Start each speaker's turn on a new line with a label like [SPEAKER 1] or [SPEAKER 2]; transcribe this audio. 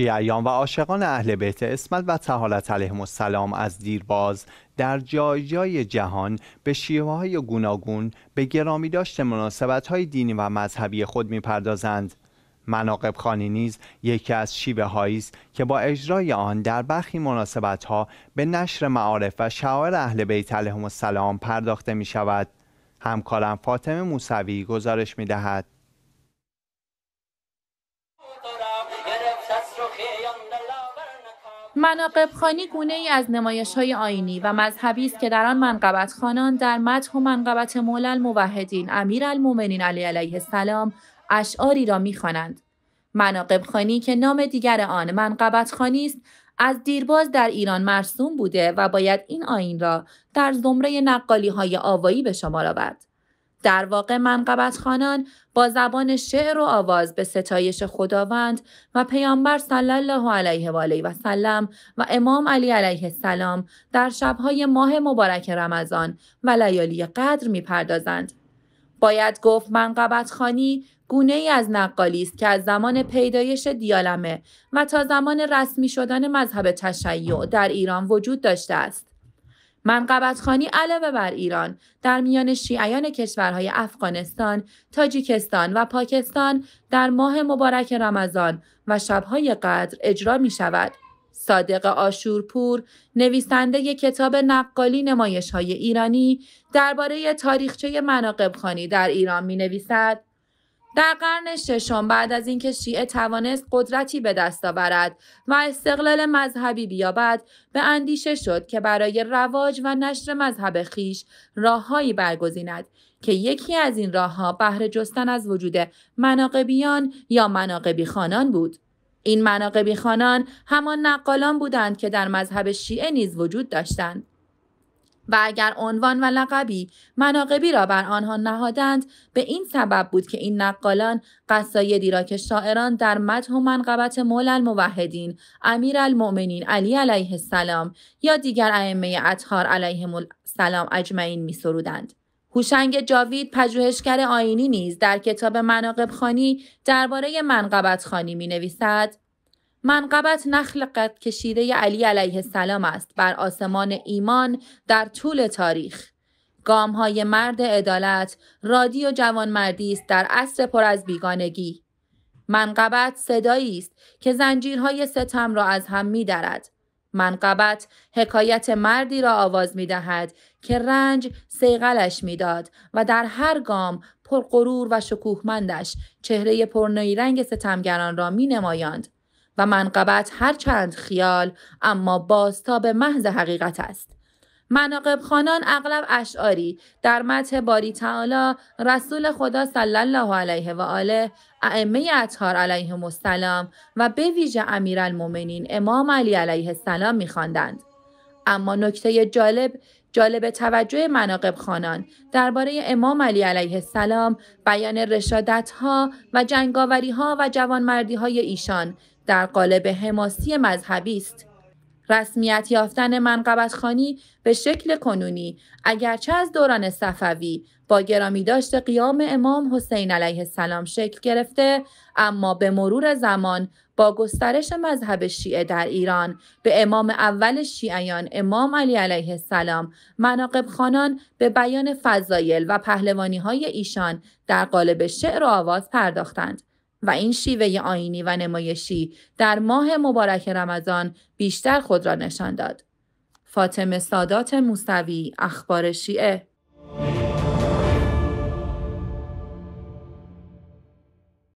[SPEAKER 1] شیعیان و عاشقان اهل بیت اسمت و تحالت علیه السلام از دیرباز در جای جای جهان به شیوه های گوناگون به گرامی داشت مناسبت های دینی و مذهبی خود میپردازند. مناقب خانی نیز یکی از شیوه هایی است که با اجرای آن در برخی مناسبت ها به نشر معارف و شعار اهل بیت علیهم السلام پرداخته می شود. همکارم فاطمه موسوی گزارش می دهد. مناقبخانی گونه ای از نمایش های آینی و مذهبی است که در آن منقبت خانان در متح و منقبت مولا الموحدین امیرالمومنین علی علیه السلام اشعاری را میخوانند. مناقب خانی که نام دیگر آن منقبت خانی است از دیرباز در ایران مرسوم بوده و باید این آین را در زمره نقالی های آوایی به شمار آورد. در واقع منقبت خانان با زبان شعر و آواز به ستایش خداوند و پیامبر صلی الله علیه و آله و سلم و امام علی علیه السلام در شبهای ماه مبارک رمضان و لیالی قدر میپردازند. باید گفت منقبت خانی گونه ای از نقالی است که از زمان پیدایش دیالمه و تا زمان رسمی شدن مذهب تشیع در ایران وجود داشته است. منقبتخانی علاوه بر ایران در میان شیعیان کشورهای افغانستان، تاجیکستان و پاکستان در ماه مبارک رمضان و شبهای قدر اجرا می شود. صادق آشورپور نویسنده کتاب نقالی نمایش های ایرانی درباره تاریخچه مناقب خانی در ایران می نویسد در قرن ششم بعد از اینکه شیعه توانست قدرتی به دست آورد و استقلال مذهبی بیابد به اندیشه شد که برای رواج و نشر مذهب خیش راههایی برگزیند که یکی از این راهها بهره جستن از وجود مناقبیان یا مناقبی خانان بود این مناقبی خانان همان نقالان بودند که در مذهب شیعه نیز وجود داشتند و اگر عنوان و لقبی مناقبی را بر آنها نهادند به این سبب بود که این نقالان قصایدی را که شاعران در مدح و منقبت مول الموحدین امیر المؤمنین علی علیه السلام یا دیگر ائمه اطهار علیهم السلام اجمعین می سرودند. هوشنگ جاوید پژوهشگر آینی نیز در کتاب مناقب خانی درباره منقبت خانی می نویسد منقبت نخل قد کشیده علی علیه السلام است بر آسمان ایمان در طول تاریخ. گام های مرد عدالت، رادی و جوانمردی است در عصر پر از بیگانگی. منقبت صدایی است که زنجیرهای ستم را از هم می درد. منقبت حکایت مردی را آواز می دهد که رنج سیغلش می داد و در هر گام پر غرور و شکوهمندش چهره رنگ ستمگران را می و منقبت چند خیال اما به محض حقیقت است مناقب خانان اغلب اشعاری در متح باری تعالی رسول خدا صلی الله علیه و آله ائمه اطهار علیهم السلام و به ویژه امیرالمؤمنین امام علی علیه السلام میخواندند اما نکته جالب جالب توجه مناقب خانان درباره امام علی علیه السلام بیان رشادت ها و جنگاوری ها و جوانمردی های ایشان در قالب حماسی مذهبی است. رسمیت یافتن خانی به شکل کنونی اگرچه از دوران صفوی با گرامی داشت قیام امام حسین علیه السلام شکل گرفته اما به مرور زمان با گسترش مذهب شیعه در ایران به امام اول شیعیان امام علی علیه السلام مناقب خانان به بیان فضایل و پهلوانی های ایشان در قالب شعر و آواز پرداختند. و این شیوه آینی و نمایشی در ماه مبارک رمضان بیشتر خود را نشان داد. فاطمه سادات موسوی اخبار شیعه